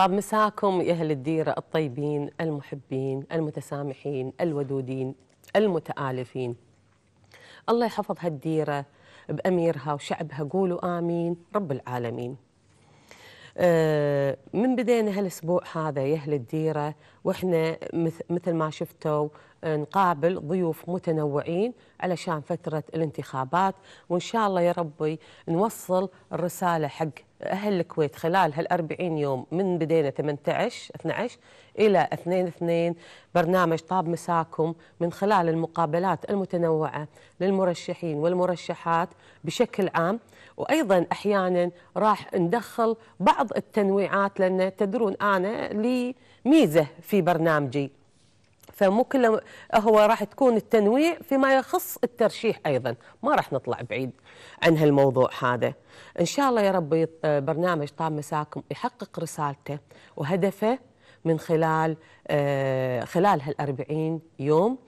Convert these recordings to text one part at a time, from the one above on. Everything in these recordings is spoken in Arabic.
طاب مساكم يا أهل الديرة الطيبين المحبين المتسامحين الودودين المتآلفين الله يحفظ هالديرة بأميرها وشعبها قولوا آمين رب العالمين آه، من بدينا هالاسبوع هذا يا اهل الديره واحنا مثل ما شفتوا آه، نقابل ضيوف متنوعين علشان فتره الانتخابات وان شاء الله يا ربي نوصل الرساله حق أهل الكويت خلال هالأربعين يوم من بدينا 18 12 إلى 2 2 برنامج طاب مساكم من خلال المقابلات المتنوعة للمرشحين والمرشحات بشكل عام وأيضا أحيانا راح ندخل بعض التنويعات لأن تدرون أنا لي ميزة في برنامجي فممكن هو راح تكون التنويع فيما يخص الترشيح ايضا ما راح نطلع بعيد عن هالموضوع هذا ان شاء الله يا ربي برنامج طام مساكم يحقق رسالته وهدفه من خلال آه، خلال هالأربعين يوم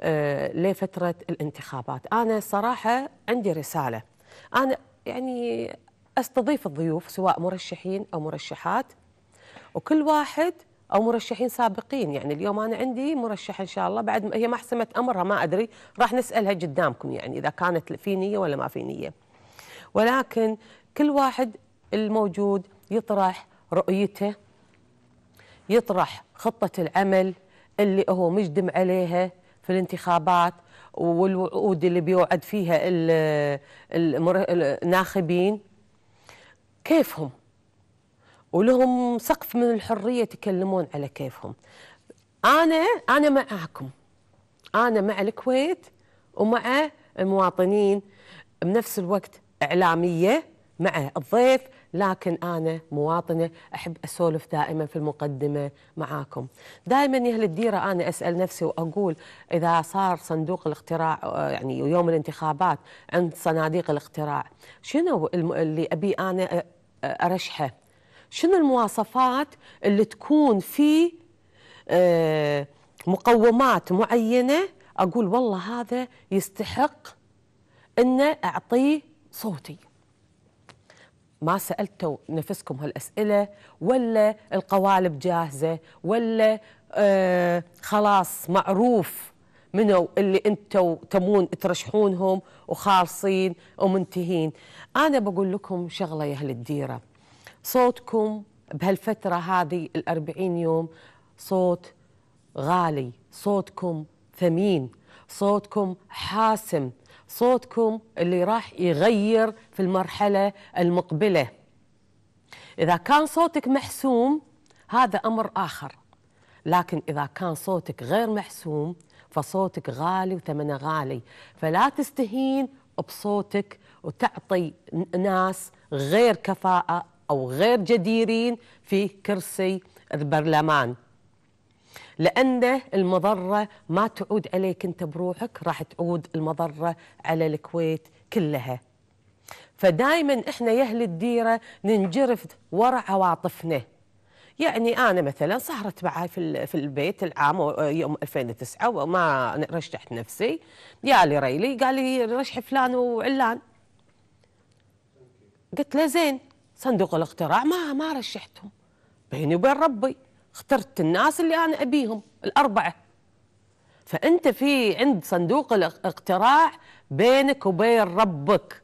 آه، لفترة الانتخابات أنا صراحة عندي رسالة أنا يعني أستضيف الضيوف سواء مرشحين أو مرشحات وكل واحد او مرشحين سابقين يعني اليوم انا عندي مرشح ان شاء الله بعد هي ما حسمت امرها ما ادري راح نسالها قدامكم يعني اذا كانت في نيه ولا ما في نيه ولكن كل واحد الموجود يطرح رؤيته يطرح خطه العمل اللي هو مجدم عليها في الانتخابات والوعود اللي بيوعد فيها الناخبين كيفهم ولهم سقف من الحريه يتكلمون على كيفهم انا انا معاكم انا مع الكويت ومع المواطنين بنفس الوقت اعلاميه مع الضيف لكن انا مواطنه احب اسولف دائما في المقدمه معاكم دائما يا اهل الديره انا اسال نفسي واقول اذا صار صندوق الاقتراع يعني يوم الانتخابات عند صناديق الاقتراع شنو اللي ابي انا ارشحه شنو المواصفات اللي تكون في آه، مقومات معينه اقول والله هذا يستحق ان اعطيه صوتي ما سالتوا نفسكم هالاسئله ولا القوالب جاهزه ولا آه، خلاص معروف منو اللي انتم تمون ترشحونهم وخالصين ومنتهين انا بقول لكم شغله يا اهل الديره صوتكم بهالفترة هذه الأربعين يوم صوت غالي صوتكم ثمين صوتكم حاسم صوتكم اللي راح يغير في المرحلة المقبلة إذا كان صوتك محسوم هذا أمر آخر لكن إذا كان صوتك غير محسوم فصوتك غالي وثمنه غالي فلا تستهين بصوتك وتعطي ناس غير كفاءة أو غير جديرين في كرسي البرلمان لأن المضرة ما تعود عليك أنت بروحك راح تعود المضرة على الكويت كلها فدائما إحنا يهل الديرة ننجرف ورا عواطفنا يعني أنا مثلا صارت معي في, في البيت العام يوم 2009 وما رشحت نفسي يا لي ريلي قال لي رشح فلان وعلان قلت له زين صندوق الاقتراع ما ما رشحتهم بيني وبين ربي اخترت الناس اللي انا ابيهم الاربعه فانت في عند صندوق الاقتراع بينك وبين ربك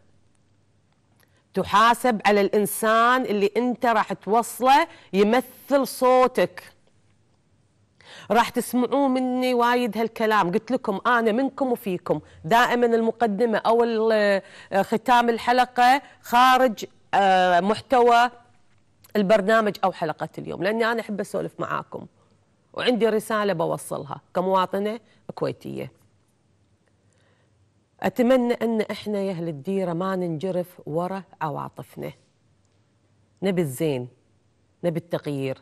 تحاسب على الانسان اللي انت راح توصله يمثل صوتك راح تسمعوا مني وايد هالكلام قلت لكم انا منكم وفيكم دائما المقدمه او ختام الحلقه خارج آه، محتوى البرنامج او حلقه اليوم لاني انا احب اسولف معاكم وعندي رساله بوصلها كمواطنه كويتيه اتمنى ان احنا يا اهل الديره ما ننجرف ورا عواطفنا نبي الزين نبي التغيير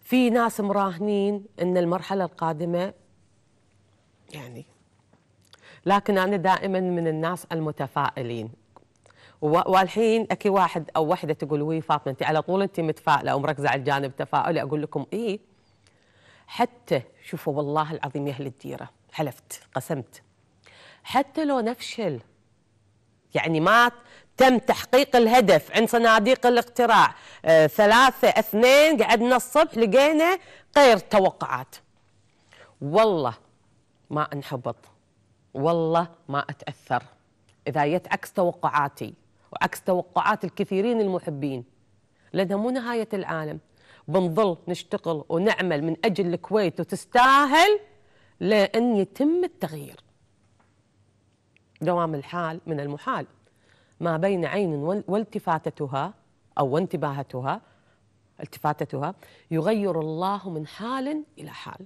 في ناس مراهنين ان المرحله القادمه يعني لكن انا دائما من الناس المتفائلين والحين اكي واحد او وحده تقول وي فاطمه انت على طول انت متفائله ومركزه على الجانب التفاؤلي اقول لكم اي حتى شوفوا والله العظيم يا اهل الديره حلفت قسمت حتى لو نفشل يعني ما تم تحقيق الهدف عند صناديق الاقتراع آه ثلاثة اثنين قعدنا الصبح لقينا غير توقعات والله ما انحبط والله ما اتأثر إذا يتعكس عكس توقعاتي وعكس توقعات الكثيرين المحبين لأنها مو نهاية العالم بنظل نشتغل ونعمل من أجل الكويت وتستاهل لأن يتم التغيير دوام الحال من المحال ما بين عين والتفاتتها أو انتباهتها التفاتتها يغير الله من حال إلى حال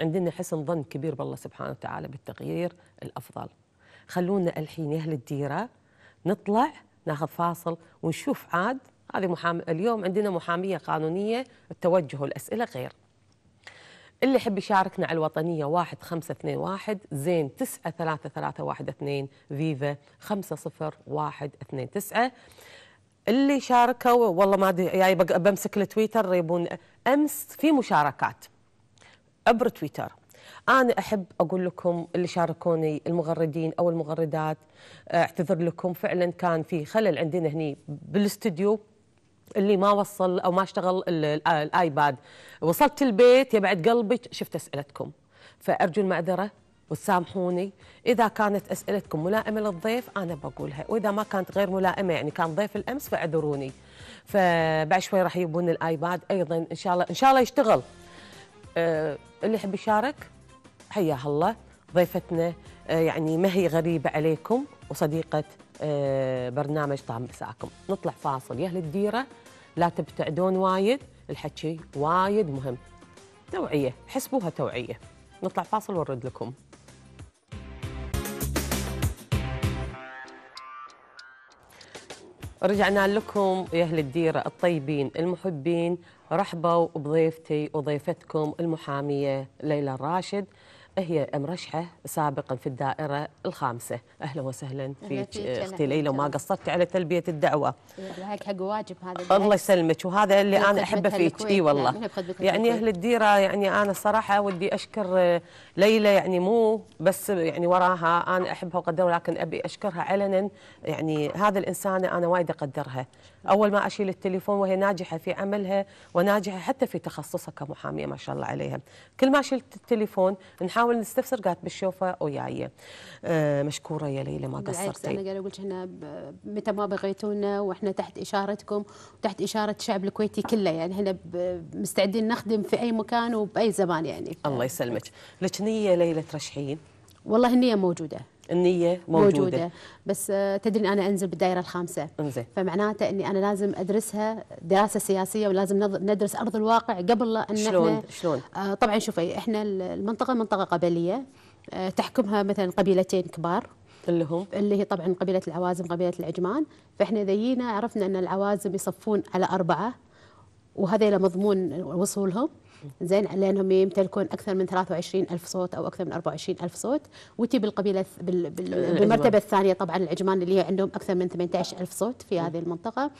عندنا حسن ظن كبير بالله سبحانه وتعالى بالتغيير الأفضل خلونا الحين اهل الديره نطلع ناخذ فاصل ونشوف عاد هذه محام... اليوم عندنا محاميه قانونيه التوجه والاسئله غير اللي يحب يشاركنا على الوطنيه 1521 زين 93312 فيفا 50129 اللي شاركوا والله ما ادري يعني بمسك التويتر يبون امس في مشاركات عبر تويتر انا احب اقول لكم اللي شاركوني المغردين او المغردات آه، اعتذر لكم فعلا كان في خلل عندنا هني بالاستديو اللي ما وصل او ما اشتغل الايباد وصلت البيت يا بعد قلبك شفت اسئلتكم فارجو المعذره وتسامحوني اذا كانت اسئلتكم ملائمه للضيف انا بقولها واذا ما كانت غير ملائمه يعني كان ضيف الامس فاعذروني فبعد شوي راح يجيبون الايباد ايضا ان شاء الله ان شاء الله يشتغل آه، اللي يحب يشارك حياها الله ضيفتنا آه، يعني ما هي غريبة عليكم وصديقة آه، برنامج طعم مساكم نطلع فاصل يا أهل الديرة لا تبتعدون وايد الحكي وايد مهم توعية حسبوها توعية نطلع فاصل ونرد لكم رجعنا لكم يا اهل الديره الطيبين المحبين رحبوا بضيفتي وضيفتكم المحاميه ليلى الراشد هي مرشحة سابقا في الدائرة الخامسة أهلا وسهلا فيك أختي ليلى وما قصرتي على تلبية الدعوة بالعكس حق واجب هذا الله يسلمك وهذا اللي أنا أحبه فيك إي والله نعم، يعني أهل الديرة يعني أنا صراحة ودي أشكر آه، ليلى يعني مو بس يعني وراها أنا أحبها وقدرها لكن أبي أشكرها علنا يعني هذا الإنسانة أنا وايد أقدرها اول ما اشيل التليفون وهي ناجحه في عملها وناجحه حتى في تخصصها كمحاميه ما شاء الله عليها كل ما شلت التليفون نحاول نستفسر قالت بالشوفه وياي آه، مشكوره يا ليلى ما قصرتي انا قاعده اقول لك متى ما بغيتونا واحنا تحت اشارتكم وتحت اشاره الشعب الكويتي كله يعني احنا مستعدين نخدم في اي مكان وباي زمان يعني الله يسلمك لك نيه ليلى ترشحين والله النية موجودة النية موجودة, موجودة. بس آه، تدري أنا أنزل بالدائرة الخامسة انزل. فمعناته أني أنا لازم أدرسها دراسة سياسية ولازم ندرس أرض الواقع قبل لا أن شلون احنا شلون آه طبعا شوفي إحنا المنطقة منطقة قبلية آه تحكمها مثلا قبيلتين كبار اللي هم اللي هي طبعا قبيلة العوازم قبيلة العجمان فإحنا ذينا عرفنا أن العوازم يصفون على أربعة وهذا مضمون وصولهم زين لانهم يمتلكون اكثر من 23 الف صوت او اكثر من 24 الف صوت وتي بالقبيله بال بال أيوة. بالمرتبه الثانيه طبعا العجمان اللي هي عندهم اكثر من 18 الف صوت في هذه المنطقه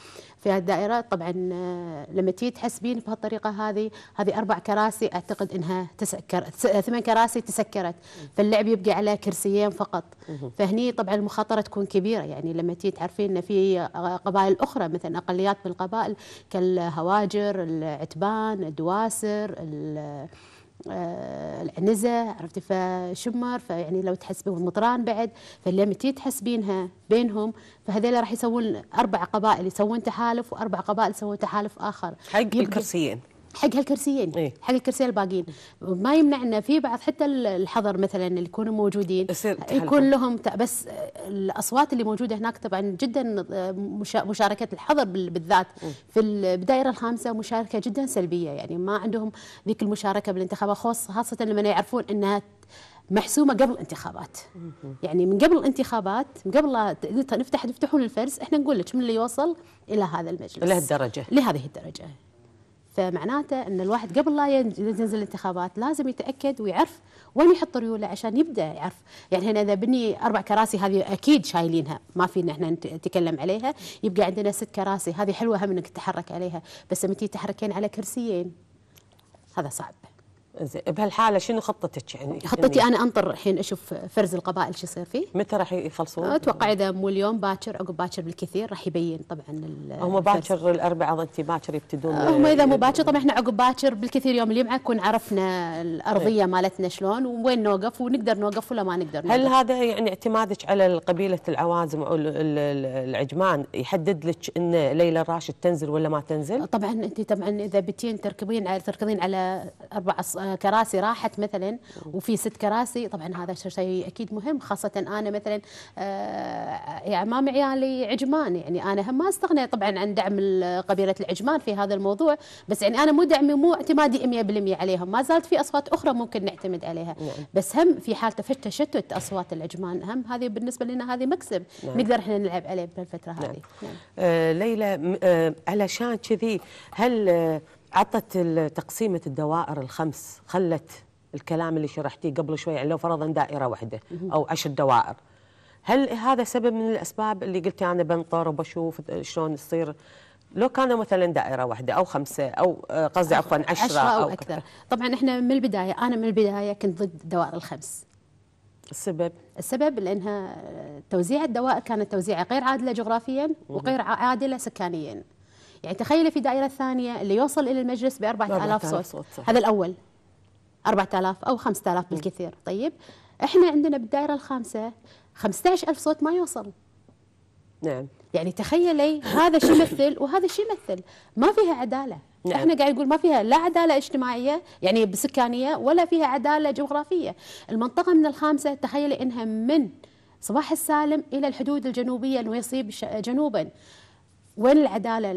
في هذه الدائره طبعا آه، لما تي تحسبين بهالطريقه هذه هذه اربع كراسي اعتقد انها تسكر آه، ثمان كراسي تسكرت فاللعب يبقى على كرسيين فقط فهني طبعا المخاطره تكون كبيره يعني لما تي تعرفين ان في آه، قبائل اخرى مثلا اقليات بالقبائل كالهواجر العتبان الدواسر آه، العنزه عرفتي فشمر فيعني لو تحسبي والمطران بعد فلما تي تحسبينها بينهم فهذيلا راح يسوون اربع قبائل يسوون تحالف واربع قبائل يسوون تحالف اخر حق الكرسيين حق هالكرسيين إيه؟ حق الكرسيين الباقيين ما يمنع ان في بعض حتى الحضر مثلا اللي يكونوا موجودين يكون لهم بس الاصوات اللي موجوده هناك طبعا جدا مشاركه الحضر بالذات إيه. في الدائره الخامسه مشاركه جدا سلبيه يعني ما عندهم ذيك المشاركه بالانتخابات خاصه لما يعرفون انها محسومه قبل الانتخابات يعني من قبل الانتخابات من قبل نفتح تفتحون الفرس احنا نقول لك من اللي يوصل الى هذا المجلس لهالدرجه لهذه الدرجه فمعناته ان الواحد قبل لا ينزل الانتخابات لازم يتاكد ويعرف وين يحط ريوله عشان يبدا يعرف يعني هنا اذا بني اربع كراسي هذه اكيد شايلينها ما فينا احنا نتكلم عليها يبقى عندنا ست كراسي هذه حلوه هم انك تتحرك عليها بس لما تحركين على كرسيين هذا صعب زين بهالحاله شنو خطتك يعني؟ خطتي يعني انا انطر الحين اشوف فرز القبائل شو يصير فيه؟ متى راح يخلصون؟ اتوقع اذا مو اليوم باكر عقب باكر بالكثير راح يبين طبعا هم باكر الاربعاء انت باكر يبتدون آه، هم اذا مو باكر طبعا احنا عقب باكر بالكثير يوم الجمعه نكون عرفنا الارضيه ايه. مالتنا شلون وين نوقف ونقدر نوقف ولا ما نقدر نوقف. هل هذا يعني اعتمادك على قبيله العوازم او العجمان يحدد لك ان ليلى راشد تنزل ولا ما تنزل؟ طبعا انت طبعا اذا بتين تركبين على تركضين على اربع كراسي راحت مثلا وفي ست كراسي طبعا هذا شيء اكيد مهم خاصه انا مثلا امام آه، يعني عيالي عجمان يعني انا هم ما استغنى طبعا عن دعم قبيله العجمان في هذا الموضوع بس يعني انا مو دعمي مو اعتمادي 100% عليهم ما زالت في اصوات اخرى ممكن نعتمد عليها نعم. بس هم في حال تشتت اصوات العجمان هم هذه بالنسبه لنا هذه مكسب نعم. نقدر احنا نلعب عليه بالفتره نعم. هذه نعم. آه ليلى آه علشان كذي هل آه عطت تقسيمة الدوائر الخمس خلت الكلام اللي شرحتيه قبل شوي يعني لو فرضا دائرة واحدة أو عشر دوائر هل هذا سبب من الأسباب اللي قلتي أنا بنطر وبشوف شلون يصير لو كانوا مثلا دائره واحده او خمسه او آه، قصدي عفوا عشرة, عشرة او, أو اكثر طبعا احنا من البدايه انا من البدايه كنت ضد الدوائر الخمس السبب السبب لانها توزيع الدوائر كانت توزيعه غير عادله جغرافيا وغير عادله سكانيا يعني تخيلي في دائرة ثانية اللي يوصل إلى المجلس ب 4000 صوت, صوت هذا الأول 4000 أو 5000 بالكثير طيب إحنا عندنا بالدائرة الخامسة 15000 صوت ما يوصل نعم يعني تخيلي هذا شيء يمثل وهذا شيء يمثل ما فيها عدالة نعم. احنا قاعد نقول ما فيها لا عداله اجتماعيه يعني بسكانيه ولا فيها عداله جغرافيه المنطقه من الخامسه تخيلي انها من صباح السالم الى الحدود الجنوبيه ويصيب يصيب جنوبا وين العداله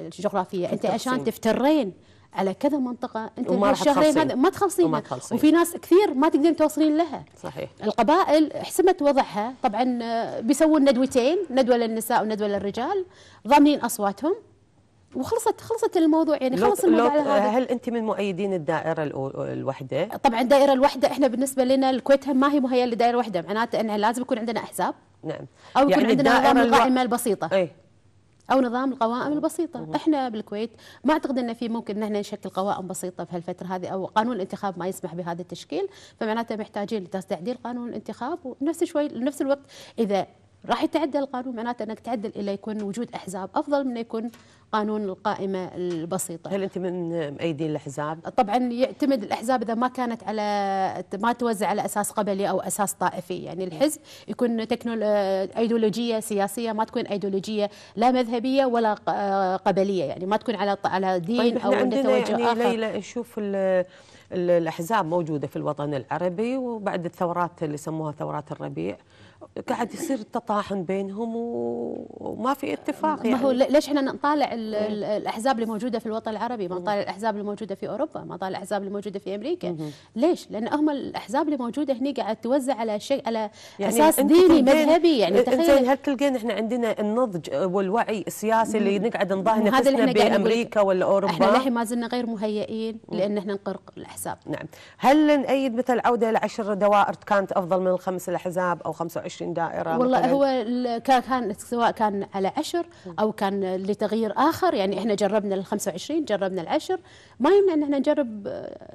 الجغرافيه انت عشان تفترين على كذا منطقه انت وما الشهرين هذا ما تخلصين. وفي ناس كثير ما تقدرين توصلين لها صحيح القبائل حسمت وضعها طبعا آه، بيسوون ندوتين ندوه للنساء وندوه للرجال ضامنين اصواتهم وخلصت خلصت الموضوع يعني خلص الموضوع على هذا هل انت من مؤيدين الدائره الوحده طبعا الدائره الوحده احنا بالنسبه لنا الكويت ما هي مهيئه لدائره وحده معناته انها لازم يكون عندنا احزاب نعم او يكون يعني عندنا الدائره القائمه البسيطه اي او نظام القوائم البسيطه مم. احنا بالكويت ما اعتقد ان في ممكن ان احنا نشكل قوائم بسيطه في هالفتره هذه او قانون الانتخاب ما يسمح بهذا التشكيل فمعناته محتاجين لتعديل قانون الانتخاب ونفس شوي نفس الوقت اذا راح يتعدل القانون معناته انك تعدل الى يكون وجود احزاب افضل من يكون قانون القائمه البسيطه. هل انت من ايدي الاحزاب؟ طبعا يعتمد الاحزاب اذا ما كانت على ما توزع على اساس قبلي او اساس طائفي، يعني الحزب يكون تكنول ايديولوجيه سياسيه ما تكون ايديولوجيه لا مذهبيه ولا قبليه، يعني ما تكون على على دين طيب او عندنا توجه يعني اخر. ليلى نشوف الاحزاب موجوده في الوطن العربي وبعد الثورات اللي سموها ثورات الربيع قاعد يصير تطاحن بينهم وما في اتفاق يعني. ما هو يعني. ليش احنا نطالع إيه. الاحزاب اللي موجوده في الوطن العربي ما نطالع الاحزاب اللي موجوده في اوروبا ما نطالع الاحزاب اللي موجوده في امريكا ليش لان هم الاحزاب اللي موجوده هنا قاعد توزع على شيء على يعني اساس ديني مذهبي يعني تخيل هل تلقين احنا عندنا النضج والوعي السياسي اللي نقعد نضاهن نفسنا بامريكا ولا اوروبا احنا للحين ما زلنا غير مهيئين لان احنا نقرق الأحزاب نعم هل نأيد مثل عودة لعشر دوائر كانت أفضل من الخمس الأحزاب أو 25 دائرة والله مثلاً؟ هو كان سواء كان على عشر أو كان لتغيير آخر يعني إحنا جربنا ال 25 جربنا العشر ما يمنع أن احنا نجرب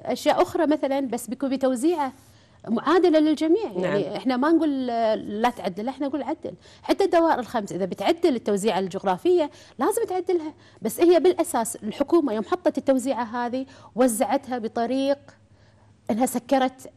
أشياء أخرى مثلا بس بيكون بتوزيعه معادله للجميع يعني نعم. احنا ما نقول آه، لا تعدل احنا نقول عدل حتى الدوائر الخمس اذا بتعدل التوزيعه الجغرافيه لازم تعدلها بس هي بالاساس الحكومه يوم حطت التوزيعه هذه وزعتها بطريق انها سكرت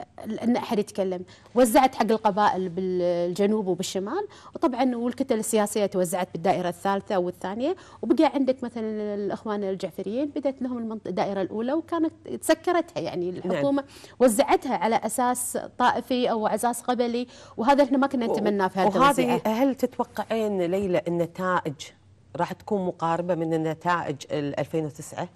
ان احد يتكلم، وزعت حق القبائل بالجنوب وبالشمال، وطبعا والكتل السياسيه توزعت بالدائره الثالثه والثانيه، وبقى عندك مثلا الاخوان الجعفريين بدات لهم الدائره الاولى وكانت سكرتها يعني نعم. الحكومه نعم. وزعتها على اساس طائفي او اساس قبلي، وهذا احنا ما كنا نتمناه في هالتوزيع. وهذه هل تتوقعين ليلى النتائج راح تكون مقاربه من النتائج 2009؟